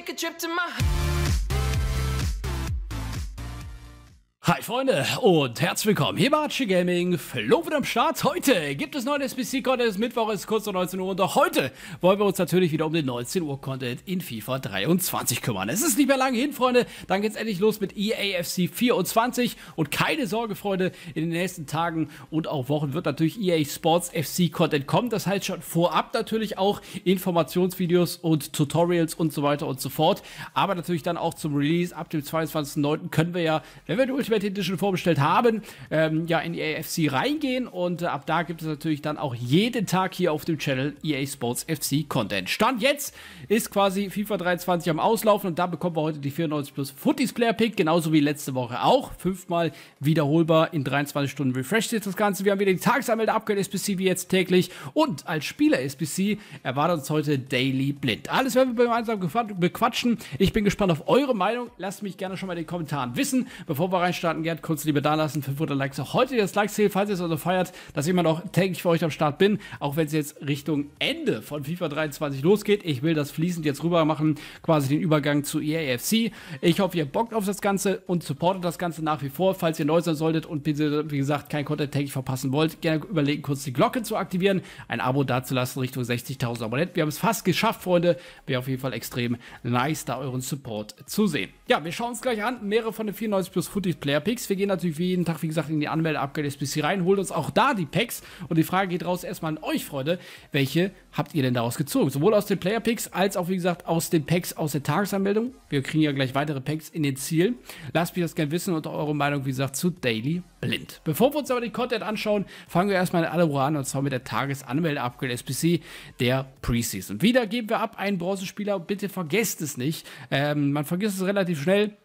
take a trip to my Hi Freunde und herzlich willkommen hier bei Archie Gaming, Flo wieder am Start. Heute gibt es neuen SBC Content, Mittwoch ist kurz vor 19 Uhr und auch heute wollen wir uns natürlich wieder um den 19 Uhr Content in FIFA 23 kümmern. Es ist nicht mehr lange hin, Freunde, dann geht's endlich los mit EAFC 24 und keine Sorge, Freunde, in den nächsten Tagen und auch Wochen wird natürlich EA Sports FC Content kommen. Das heißt schon vorab natürlich auch Informationsvideos und Tutorials und so weiter und so fort. Aber natürlich dann auch zum Release ab dem 22.09. können wir ja, wenn wir die Ultimate Spielwelt-Hinten schon vorbestellt haben, ähm, ja, in EA FC reingehen. Und äh, ab da gibt es natürlich dann auch jeden Tag hier auf dem Channel EA Sports FC Content. Stand jetzt ist quasi FIFA 23 am Auslaufen und da bekommen wir heute die 94 plus Footies Player Pick, genauso wie letzte Woche auch. Fünfmal wiederholbar in 23 Stunden refreshed jetzt das Ganze. Wir haben wieder die Tagesanmeldung Upgrade SBC wie jetzt täglich und als Spieler SBC erwartet uns heute Daily Blind. Alles werden wir gemeinsam bequatschen. Ich bin gespannt auf eure Meinung. Lasst mich gerne schon mal in den Kommentaren wissen, bevor wir reinstarten starten. Gerd, kurz Liebe lassen, 500 Likes. Auch heute das Likes-Ziel, falls ihr es also feiert, dass ich immer noch täglich für euch am Start bin. Auch wenn es jetzt Richtung Ende von FIFA 23 losgeht. Ich will das fließend jetzt rüber machen, quasi den Übergang zu EAFC. Ich hoffe, ihr bockt auf das Ganze und supportet das Ganze nach wie vor. Falls ihr neu sein solltet und wie gesagt kein Content täglich verpassen wollt, gerne überlegen, kurz die Glocke zu aktivieren. Ein Abo dazulassen Richtung 60.000 Abonnenten. Wir haben es fast geschafft, Freunde. Wäre auf jeden Fall extrem nice, da euren Support zu sehen. Ja, wir schauen uns gleich an. Mehrere von den 94 plus Footy Player Picks. Wir gehen natürlich jeden Tag, wie gesagt, in die Anmelde-Upgrade-SBC rein, holen uns auch da die Packs. Und die Frage geht raus erstmal an euch, Freunde. Welche habt ihr denn daraus gezogen? Sowohl aus den Player Picks als auch, wie gesagt, aus den Packs aus der Tagesanmeldung. Wir kriegen ja gleich weitere Packs in den Zielen. Lasst mich das gerne wissen und eure Meinung, wie gesagt, zu Daily Blind. Bevor wir uns aber den Content anschauen, fangen wir erstmal in alle Ruhe an und zwar mit der Tagesanmelde-Upgrade SBC der Preseason. Wieder geben wir ab einen Bronzenspieler. Bitte vergesst es nicht. Ähm, man vergisst es relativ schnell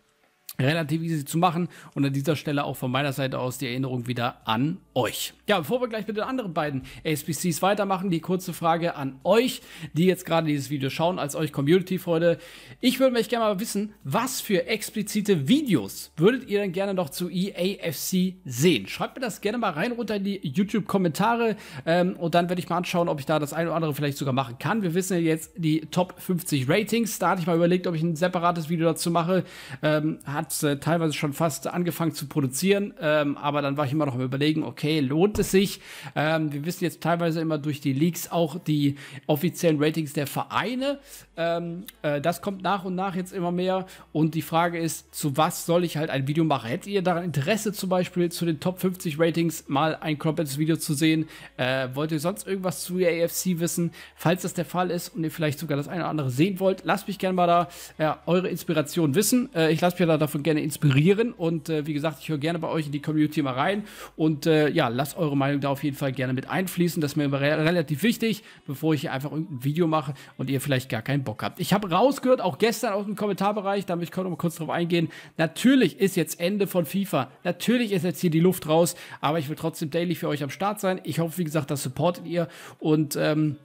relativ easy zu machen. Und an dieser Stelle auch von meiner Seite aus die Erinnerung wieder an euch. Ja, bevor wir gleich mit den anderen beiden ASPCs weitermachen, die kurze Frage an euch, die jetzt gerade dieses Video schauen, als euch Community-Freunde. Ich würde mich gerne mal wissen, was für explizite Videos würdet ihr denn gerne noch zu EAFC sehen? Schreibt mir das gerne mal rein runter in die YouTube-Kommentare ähm, und dann werde ich mal anschauen, ob ich da das ein oder andere vielleicht sogar machen kann. Wir wissen ja jetzt die Top 50 Ratings. Da hatte ich mal überlegt, ob ich ein separates Video dazu mache. Ähm, hat hat äh, teilweise schon fast angefangen zu produzieren, ähm, aber dann war ich immer noch am überlegen, okay, lohnt es sich? Ähm, wir wissen jetzt teilweise immer durch die Leaks auch die offiziellen Ratings der Vereine. Ähm, äh, das kommt nach und nach jetzt immer mehr und die Frage ist, zu was soll ich halt ein Video machen? Hättet ihr daran Interesse zum Beispiel zu den Top 50 Ratings mal ein komplettes Video zu sehen? Äh, wollt ihr sonst irgendwas zu AFC wissen? Falls das der Fall ist und ihr vielleicht sogar das eine oder andere sehen wollt, lasst mich gerne mal da äh, eure Inspiration wissen. Äh, ich lasse mich da davon davon gerne inspirieren. Und äh, wie gesagt, ich höre gerne bei euch in die Community mal rein. Und äh, ja, lasst eure Meinung da auf jeden Fall gerne mit einfließen. Das ist mir re relativ wichtig, bevor ich hier einfach irgendein Video mache und ihr vielleicht gar keinen Bock habt. Ich habe rausgehört, auch gestern aus dem Kommentarbereich, da möchte ich noch mal kurz drauf eingehen. Natürlich ist jetzt Ende von FIFA. Natürlich ist jetzt hier die Luft raus. Aber ich will trotzdem daily für euch am Start sein. Ich hoffe, wie gesagt, das supportet ihr. Und ähm,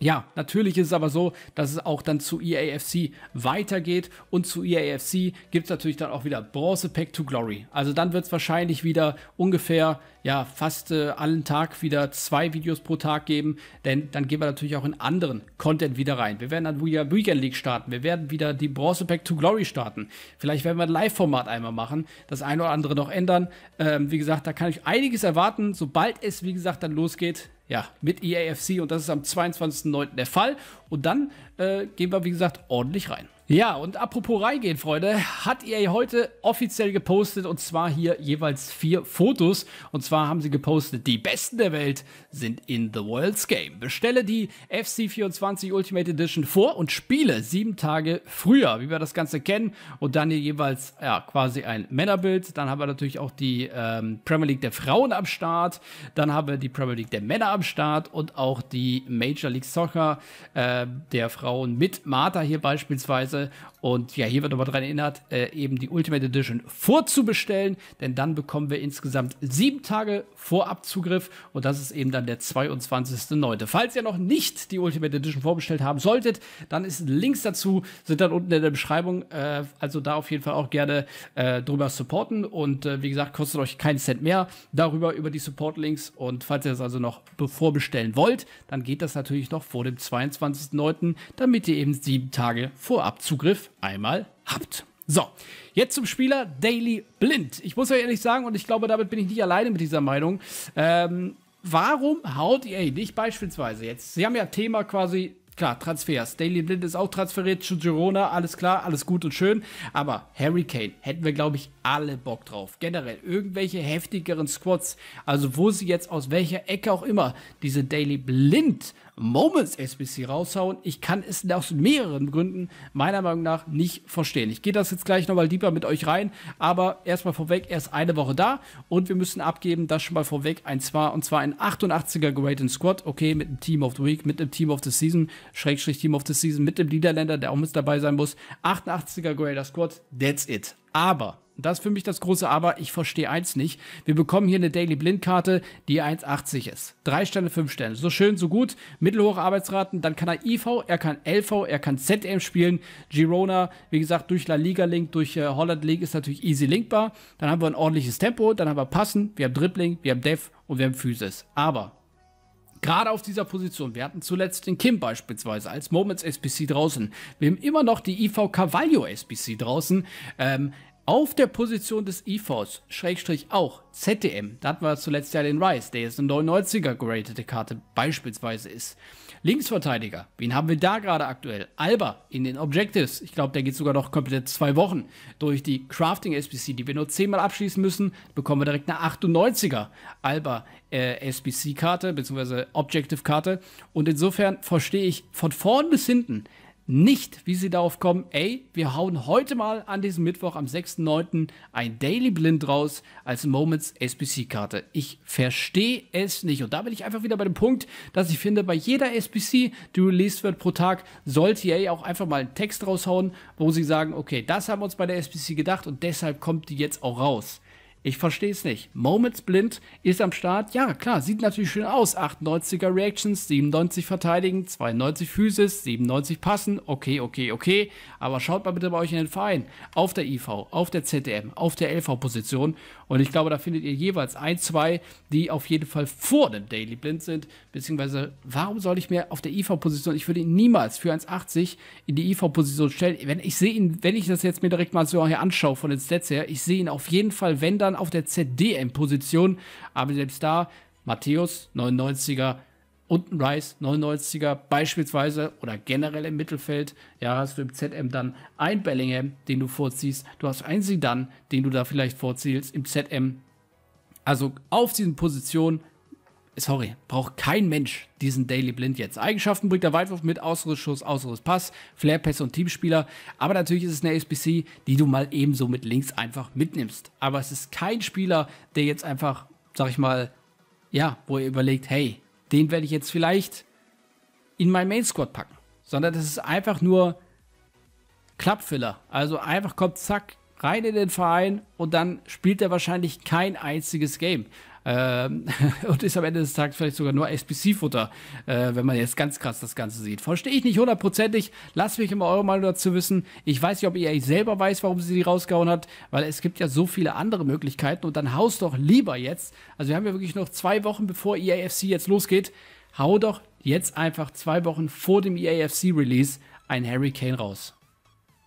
ja, natürlich ist es aber so, dass es auch dann zu EAFC weitergeht und zu EAFC gibt es natürlich dann auch wieder Bronze Pack to Glory. Also dann wird es wahrscheinlich wieder ungefähr ja fast äh, allen Tag wieder zwei Videos pro Tag geben, denn dann gehen wir natürlich auch in anderen Content wieder rein. Wir werden dann wieder Weekend League starten, wir werden wieder die Bronze Pack to Glory starten. Vielleicht werden wir ein Live-Format einmal machen, das eine oder andere noch ändern. Ähm, wie gesagt, da kann ich einiges erwarten, sobald es, wie gesagt, dann losgeht ja, mit EAFC und das ist am 22.09. der Fall. Und dann äh, gehen wir, wie gesagt, ordentlich rein. Ja, und apropos reingehen, Freunde, hat EA heute offiziell gepostet und zwar hier jeweils vier Fotos. Und zwar haben sie gepostet, die besten der Welt sind in The World's Game. Bestelle die FC24 Ultimate Edition vor und spiele sieben Tage früher, wie wir das Ganze kennen. Und dann hier jeweils ja, quasi ein Männerbild. Dann haben wir natürlich auch die ähm, Premier League der Frauen am Start. Dann haben wir die Premier League der Männer am Start und auch die Major League Soccer äh, der Frauen mit Martha hier beispielsweise. Weise. Und ja, hier wird nochmal daran erinnert, äh, eben die Ultimate Edition vorzubestellen, denn dann bekommen wir insgesamt sieben Tage Vorabzugriff und das ist eben dann der 22.09. Falls ihr noch nicht die Ultimate Edition vorbestellt haben solltet, dann ist Links dazu, sind dann unten in der Beschreibung, äh, also da auf jeden Fall auch gerne äh, drüber supporten und äh, wie gesagt, kostet euch keinen Cent mehr darüber, über die Support-Links und falls ihr das also noch vorbestellen wollt, dann geht das natürlich noch vor dem 22.09., damit ihr eben sieben Tage Vorabzugriff Zugriff einmal habt. So, jetzt zum Spieler Daily Blind. Ich muss euch ehrlich sagen, und ich glaube, damit bin ich nicht alleine mit dieser Meinung. Ähm, warum haut EA nicht beispielsweise jetzt? Sie haben ja Thema quasi klar, Transfers. Daily Blind ist auch transferiert zu Girona, alles klar, alles gut und schön. Aber Harry Kane hätten wir, glaube ich, alle Bock drauf. Generell irgendwelche heftigeren Squads, also wo sie jetzt aus welcher Ecke auch immer diese Daily Blind Moments SBC raushauen. Ich kann es aus mehreren Gründen meiner Meinung nach nicht verstehen. Ich gehe das jetzt gleich nochmal deeper mit euch rein, aber erstmal vorweg, erst eine Woche da und wir müssen abgeben, das schon mal vorweg, ein zwar und zwar ein 88er Gradient Squad, okay, mit dem Team of the Week, mit dem Team of the Season, Schrägstrich Team of the Season, mit dem Niederländer, der auch mit dabei sein muss. 88er Greater Squad, that's it. Aber, das ist für mich das große Aber, ich verstehe eins nicht. Wir bekommen hier eine Daily Blind-Karte, die 1,80 ist. Drei Sterne, fünf Sterne. So schön, so gut. Mittelhohe Arbeitsraten. Dann kann er IV, er kann LV, er kann ZM spielen. Girona, wie gesagt, durch La Liga Link, durch äh, Holland Link ist natürlich easy linkbar. Dann haben wir ein ordentliches Tempo, dann haben wir Passen, wir haben Dribbling, wir haben Def und wir haben Physis. Aber Gerade auf dieser Position. Wir hatten zuletzt den Kim beispielsweise als Moments SBC draußen. Wir haben immer noch die IV Carvalho SBC draußen. Ähm, auf der Position des IVs, Schrägstrich auch, ZDM, da hatten wir zuletzt ja den Rice, der jetzt eine 99er geratete Karte beispielsweise ist. Linksverteidiger, wen haben wir da gerade aktuell? Alba in den Objectives, ich glaube, der geht sogar noch komplett zwei Wochen. Durch die Crafting SBC, die wir nur zehnmal abschließen müssen, bekommen wir direkt eine 98er Alba äh, SBC-Karte, beziehungsweise Objective-Karte. Und insofern verstehe ich von vorn bis hinten nicht, wie sie darauf kommen, ey, wir hauen heute mal an diesem Mittwoch am 6.9. ein Daily Blind raus als Moments SBC-Karte. Ich verstehe es nicht. Und da bin ich einfach wieder bei dem Punkt, dass ich finde, bei jeder SBC, die released wird pro Tag, sollte EA auch einfach mal einen Text raushauen, wo sie sagen, okay, das haben wir uns bei der SBC gedacht und deshalb kommt die jetzt auch raus. Ich verstehe es nicht. Moments blind ist am Start. Ja, klar, sieht natürlich schön aus. 98er Reactions, 97 verteidigen, 92 Physis, 97 passen. Okay, okay, okay. Aber schaut mal bitte bei euch in den Verein. Auf der IV, auf der ZDM, auf der LV-Position. Und ich glaube, da findet ihr jeweils ein, zwei, die auf jeden Fall vor dem Daily Blind sind. Beziehungsweise, warum soll ich mir auf der IV-Position, ich würde ihn niemals für 1,80 in die IV-Position stellen. Wenn ich sehe ihn, wenn ich das jetzt mir direkt mal so hier anschaue von den Stats her, ich sehe ihn auf jeden Fall, wenn dann dann auf der ZDM-Position. Aber selbst da Matthäus 99er und Rice 99er beispielsweise oder generell im Mittelfeld. Ja, hast du im ZM dann ein Bellingham, den du vorziehst. Du hast einen Sidan, den du da vielleicht vorziehst im ZM. Also auf diesen Positionen sorry, braucht kein Mensch diesen Daily Blind jetzt. Eigenschaften bringt der Weitwurf mit Ausrüstschuss, Ausrüstpass, Flairpässe und Teamspieler. Aber natürlich ist es eine SBC, die du mal ebenso mit links einfach mitnimmst. Aber es ist kein Spieler, der jetzt einfach, sag ich mal, ja, wo ihr überlegt, hey, den werde ich jetzt vielleicht in mein Main Squad packen. Sondern das ist einfach nur Klappfiller. Also einfach kommt, zack, rein in den Verein und dann spielt er wahrscheinlich kein einziges Game. Ähm, und ist am Ende des Tages vielleicht sogar nur SBC-Futter, äh, wenn man jetzt ganz krass das Ganze sieht. Verstehe ich nicht hundertprozentig. Lasst mich immer eure Meinung dazu wissen. Ich weiß nicht, ob ihr euch selber weiß, warum sie die rausgehauen hat, weil es gibt ja so viele andere Möglichkeiten. Und dann haust doch lieber jetzt. Also wir haben ja wirklich noch zwei Wochen, bevor EAFC jetzt losgeht. Hau doch jetzt einfach zwei Wochen vor dem EAFC-Release ein Harry Kane raus.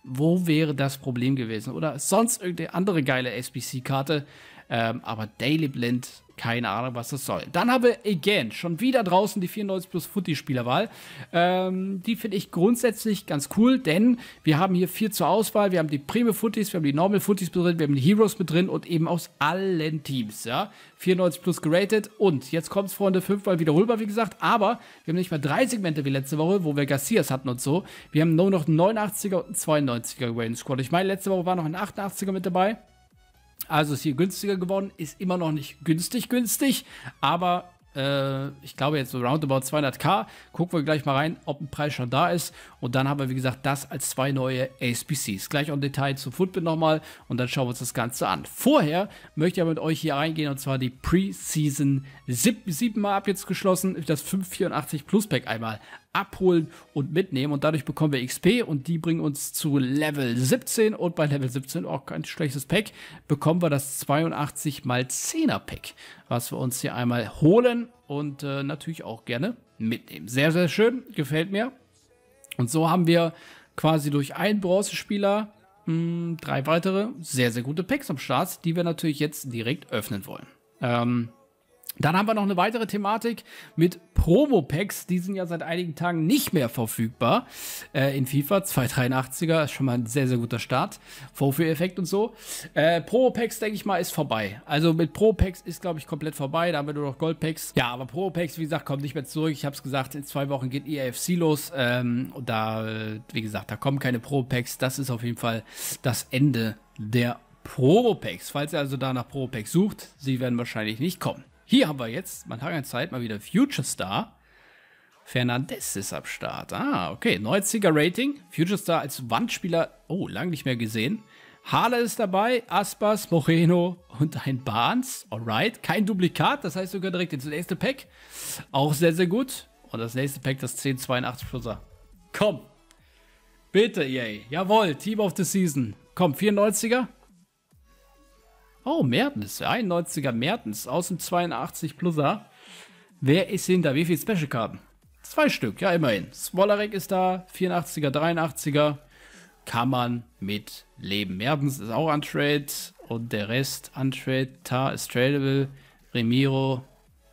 Wo wäre das Problem gewesen? Oder sonst irgendeine andere geile SBC-Karte, ähm, aber Daily Blind, keine Ahnung, was das soll. Dann haben wir again schon wieder draußen die 94 plus Footy Spielerwahl. Ähm, die finde ich grundsätzlich ganz cool, denn wir haben hier vier zur Auswahl. Wir haben die Premium Footies, wir haben die Normal Footies mit drin, wir haben die Heroes mit drin und eben aus allen Teams, ja. 94 plus geratet und jetzt kommt kommt's, Freunde, fünfmal wiederholbar, wie gesagt, aber wir haben nicht mal drei Segmente wie letzte Woche, wo wir Garcias hatten und so. Wir haben nur noch 89er und 92er Wayne Squad. Ich meine, letzte Woche war noch ein 88er mit dabei. Also ist hier günstiger geworden, ist immer noch nicht günstig günstig, aber äh, ich glaube jetzt so roundabout 200k. Gucken wir gleich mal rein, ob ein Preis schon da ist. Und dann haben wir, wie gesagt, das als zwei neue ASPCs. Gleich auch ein Detail zu Footbit nochmal und dann schauen wir uns das Ganze an. Vorher möchte ich aber mit euch hier eingehen und zwar die Pre-Season 7 mal ab jetzt geschlossen, das 584 Plus Pack einmal abholen und mitnehmen. Und dadurch bekommen wir XP und die bringen uns zu Level 17. Und bei Level 17, auch kein schlechtes Pack, bekommen wir das 82 x 10er Pack, was wir uns hier einmal holen und äh, natürlich auch gerne mitnehmen. Sehr, sehr schön, gefällt mir. Und so haben wir quasi durch einen Bronzespieler mh, hm, drei weitere sehr, sehr gute Packs am Start, die wir natürlich jetzt direkt öffnen wollen. Ähm, dann haben wir noch eine weitere Thematik mit Promo-Packs. Die sind ja seit einigen Tagen nicht mehr verfügbar äh, in FIFA. 283er ist schon mal ein sehr, sehr guter Start. Vorführeffekt und so. Äh, Promo-Packs, denke ich mal, ist vorbei. Also mit Pro-Packs ist, glaube ich, komplett vorbei. Da haben wir nur noch Gold-Packs. Ja, aber Pro-Packs, wie gesagt, kommen nicht mehr zurück. Ich habe es gesagt, in zwei Wochen geht EAFC los. Ähm, und da, äh, wie gesagt, da kommen keine Pro-Packs. Das ist auf jeden Fall das Ende der Promo-Packs. Falls ihr also da nach Promo-Packs sucht, sie werden wahrscheinlich nicht kommen hier haben wir jetzt, man hat keine Zeit, mal wieder Future Star. Fernandes ist am Start. Ah, okay. 90er Rating. Future Star als Wandspieler. Oh, lang nicht mehr gesehen. Harle ist dabei, Aspas, Moreno und ein Barnes. Alright. Kein Duplikat, das heißt sogar direkt ins nächste Pack. Auch sehr, sehr gut. Und das nächste Pack, das 1082 Pluser. Komm. Bitte, yay. Jawohl, Team of the Season. Komm, 94er. Oh, Mertens, 91er Mertens aus dem 82 Pluser. Wer ist hinter? Wie viele Special-Karten? Zwei Stück, ja immerhin. Swollarek ist da, 84er, 83er. Kann man mit leben. Mertens ist auch untrade und der Rest untrade. Tar ist tradable. Remiro,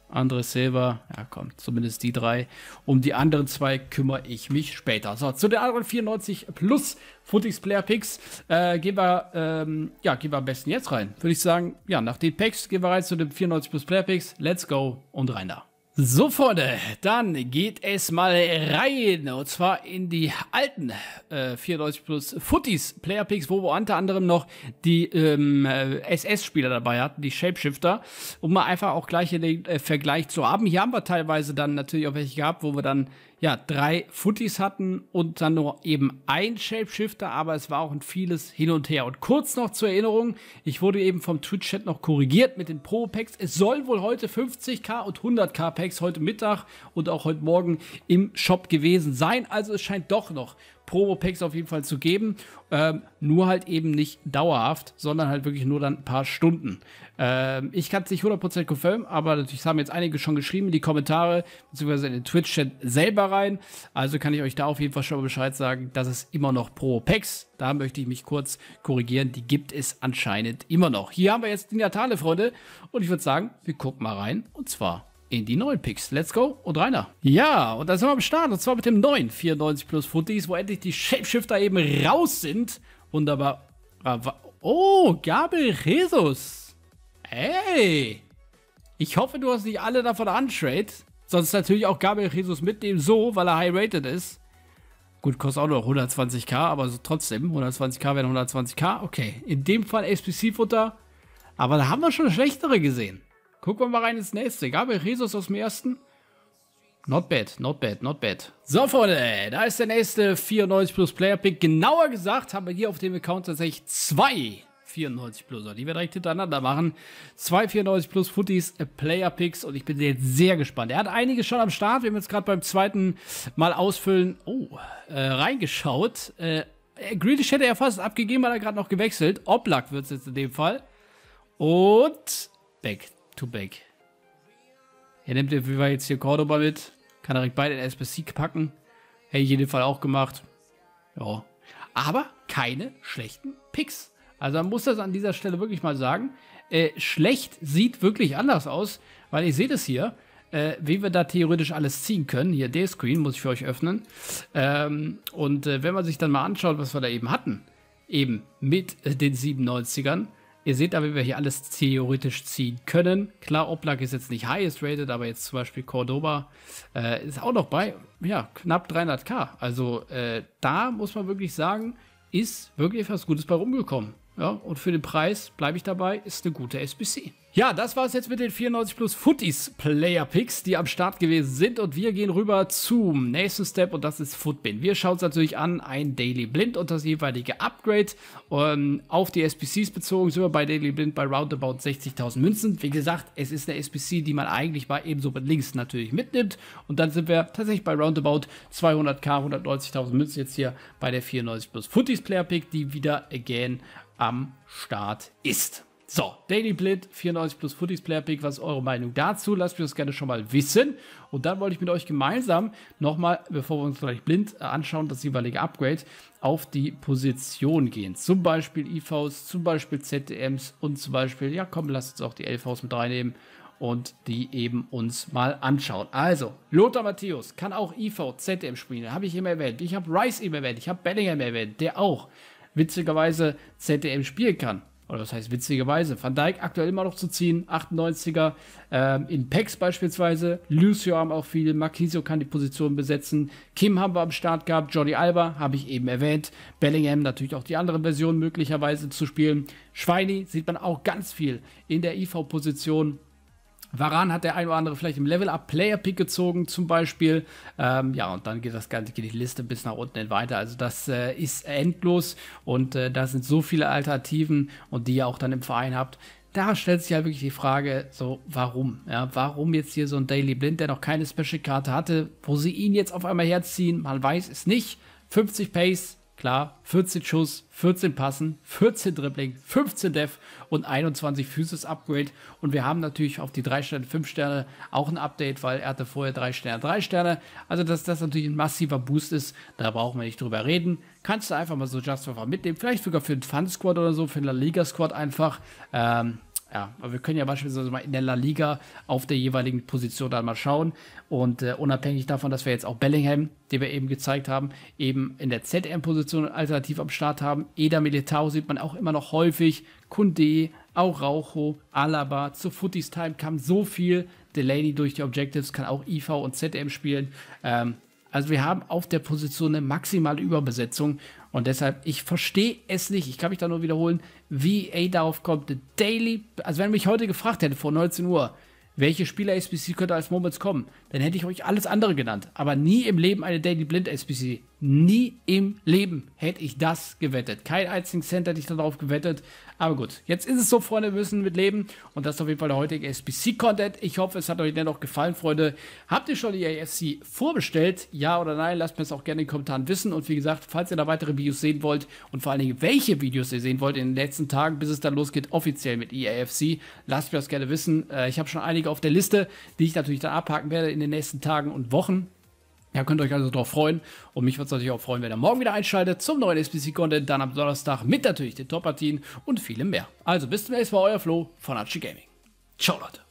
Andre Silva, ja komm, zumindest die drei. Um die anderen zwei kümmere ich mich später. So, zu den anderen 94 plus Footix Player Picks äh, gehen, wir, ähm, ja, gehen wir am besten jetzt rein. Würde ich sagen, ja, nach den Packs gehen wir rein zu den 94 plus Player Picks. Let's go und rein da. So, Freunde, dann geht es mal rein. Und zwar in die alten äh, 94 plus Footies Player Picks, wo wir unter anderem noch die ähm, äh, SS-Spieler dabei hatten, die Shapeshifter, um mal einfach auch gleich in den äh, Vergleich zu haben. Hier haben wir teilweise dann natürlich auch welche gehabt, wo wir dann ja, drei Footies hatten und dann nur eben ein Shapeshifter, aber es war auch ein vieles hin und her. Und kurz noch zur Erinnerung, ich wurde eben vom Twitch-Chat noch korrigiert mit den Pro-Packs. Es soll wohl heute 50k und 100k Packs heute Mittag und auch heute Morgen im Shop gewesen sein. Also es scheint doch noch Promo-Packs auf jeden Fall zu geben. Ähm, nur halt eben nicht dauerhaft, sondern halt wirklich nur dann ein paar Stunden. Ähm, ich kann es nicht 100% confirmen, aber natürlich haben jetzt einige schon geschrieben in die Kommentare beziehungsweise in den Twitch-Chat selber rein. Also kann ich euch da auf jeden Fall schon mal Bescheid sagen, dass es immer noch Promo-Packs. Da möchte ich mich kurz korrigieren. Die gibt es anscheinend immer noch. Hier haben wir jetzt die Natale, Freunde. Und ich würde sagen, wir gucken mal rein. Und zwar in die neuen Picks. Let's go und Rainer. Ja, und da sind wir am Start. Und zwar mit dem neuen 94 plus Footies, wo endlich die Shapeshifter eben raus sind. Wunderbar. Ah, oh, Gabriel Jesus. Hey. Ich hoffe, du hast nicht alle davon untrade. Sonst natürlich auch Gabriel Jesus mitnehmen, so, weil er high-rated ist. Gut, kostet auch noch 120k, aber so trotzdem. 120k wären 120k. Okay, in dem Fall spc Futter. Aber da haben wir schon schlechtere gesehen. Gucken wir mal rein ins nächste. Gabriel Jesus aus dem ersten. Not bad, not bad, not bad. So, Freunde, da ist der nächste 94 Plus Player Pick. Genauer gesagt haben wir hier auf dem Account tatsächlich zwei 94 Pluser, die wir direkt hintereinander machen. Zwei 94 Plus Footies, äh, Player Picks und ich bin jetzt sehr gespannt. Er hat einige schon am Start. Wir haben jetzt gerade beim zweiten Mal ausfüllen, oh, äh, reingeschaut. Äh, äh Grealish hätte er fast abgegeben, weil er gerade noch gewechselt. Oblak wird es jetzt in dem Fall. Und Beck to bake. Er nimmt auf jetzt hier Cordoba mit. Kann direkt beide in SBC packen. Hätte ich in dem Fall auch gemacht. Ja. Aber keine schlechten Picks. Also man muss das an dieser Stelle wirklich mal sagen. Äh, schlecht sieht wirklich anders aus, weil ich sehe das hier, äh, wie wir da theoretisch alles ziehen können. Hier der screen muss ich für euch öffnen. Ähm, und äh, wenn man sich dann mal anschaut, was wir da eben hatten, eben mit äh, den 97ern, Ihr seht aber, wie wir hier alles theoretisch ziehen können. Klar, Oblak ist jetzt nicht highest rated, aber jetzt zum Beispiel Cordoba äh, ist auch noch bei, ja, knapp 300k. Also äh, da muss man wirklich sagen, ist wirklich was Gutes bei rumgekommen. Ja, und für den Preis bleibe ich dabei, ist eine gute SBC. Ja, das war es jetzt mit den 94 plus Footies Player Picks, die am Start gewesen sind. Und wir gehen rüber zum nächsten Step und das ist Footbin. Wir schauen uns natürlich an, ein Daily Blind und das jeweilige Upgrade. Ähm, auf die SBCs bezogen sind wir bei Daily Blind bei roundabout 60.000 Münzen. Wie gesagt, es ist eine SBC, die man eigentlich mal ebenso mit links natürlich mitnimmt. Und dann sind wir tatsächlich bei roundabout 200k, 190.000 Münzen jetzt hier bei der 94 plus Footies Player Pick, die wieder again am Start ist. So, Daily Blind, 94 plus Footies Player Pick, was ist eure Meinung dazu? Lasst mich das gerne schon mal wissen. Und dann wollte ich mit euch gemeinsam nochmal, bevor wir uns gleich blind äh, anschauen, das jeweilige Upgrade auf die Position gehen. Zum Beispiel IVs, zum Beispiel ZDMs und zum Beispiel, ja komm, lasst uns auch die LVs mit reinnehmen und die eben uns mal anschauen. Also, Lothar Matthäus kann auch IV, ZDM spielen, habe ich eben erwähnt. Ich habe Rice eben erwähnt, ich habe Bellingham erwähnt, der auch witzigerweise ZDM spielen kann. Oder was heißt witzigerweise? Van Dijk aktuell immer noch zu ziehen, 98er. Ähm, in Pex beispielsweise. Lucio haben auch viele. Marquisio kann die Position besetzen. Kim haben wir am Start gehabt. Jordi Alba habe ich eben erwähnt. Bellingham natürlich auch die andere Version möglicherweise zu spielen. Schweini sieht man auch ganz viel in der IV-Position Varan hat der ein oder andere vielleicht im Level-Up-Player-Pick gezogen, zum Beispiel. Ähm, ja, und dann geht das Ganze, geht die Liste bis nach unten hin weiter. Also das äh, ist endlos und äh, da sind so viele Alternativen und die ihr auch dann im Verein habt. Da stellt sich halt wirklich die Frage, so, warum? Ja, warum jetzt hier so ein Daily Blind, der noch keine Special-Karte hatte, wo sie ihn jetzt auf einmal herziehen? Man weiß es nicht. 50 Pace, Klar, 14 Schuss, 14 Passen, 14 Dribbling, 15 Def und 21 Physis Upgrade. Und wir haben natürlich auf die 3 Sterne, 5 Sterne auch ein Update, weil er hatte vorher 3 Sterne, 3 Sterne. Also, dass das natürlich ein massiver Boost ist, da brauchen wir nicht drüber reden. Kannst du einfach mal so Just for mitnehmen. Vielleicht sogar für den Fun Squad oder so, für den La Liga Squad einfach. Ähm, ja, aber wir können ja beispielsweise mal in der La Liga auf der jeweiligen Position dann mal schauen. Und äh, unabhängig davon, dass wir jetzt auch Bellingham, den wir eben gezeigt haben, eben in der ZM-Position alternativ am Start haben. Eder Militao sieht man auch immer noch häufig. Kunde, Araujo, Alaba. Zu Footies Time kam so viel. Delaney durch die Objectives kann auch IV und ZM spielen. Ähm, also wir haben auf der Position eine maximale Überbesetzung und deshalb, ich verstehe es nicht, ich kann mich da nur wiederholen, wie A darauf kommt. The Daily, also wenn mich heute gefragt hätte vor 19 Uhr, welche Spieler SBC könnte als Moments kommen, dann hätte ich euch alles andere genannt. Aber nie im Leben eine Daily Blind SBC. Nie im Leben hätte ich das gewettet. Kein einziger Cent hätte ich darauf gewettet. Aber gut, jetzt ist es so, Freunde, wir müssen mit leben. Und das ist auf jeden Fall der heutige SBC-Content. Ich hoffe, es hat euch dennoch gefallen, Freunde. Habt ihr schon die AFC vorbestellt? Ja oder nein? Lasst mir es auch gerne in den Kommentaren wissen. Und wie gesagt, falls ihr da weitere Videos sehen wollt und vor allen Dingen, welche Videos ihr sehen wollt in den letzten Tagen, bis es dann losgeht, offiziell mit EAFC, lasst mir das gerne wissen. Äh, ich habe schon einige auf der Liste, die ich natürlich dann abhaken werde in den den nächsten Tagen und Wochen. Ja, könnt euch also darauf freuen. Und mich würde es natürlich auch freuen, wenn ihr morgen wieder einschaltet zum neuen SBC-Content, dann am Donnerstag mit natürlich den Top-Partien und vielem mehr. Also bis zum nächsten Mal, euer Flo von Archie Gaming. Ciao, Leute.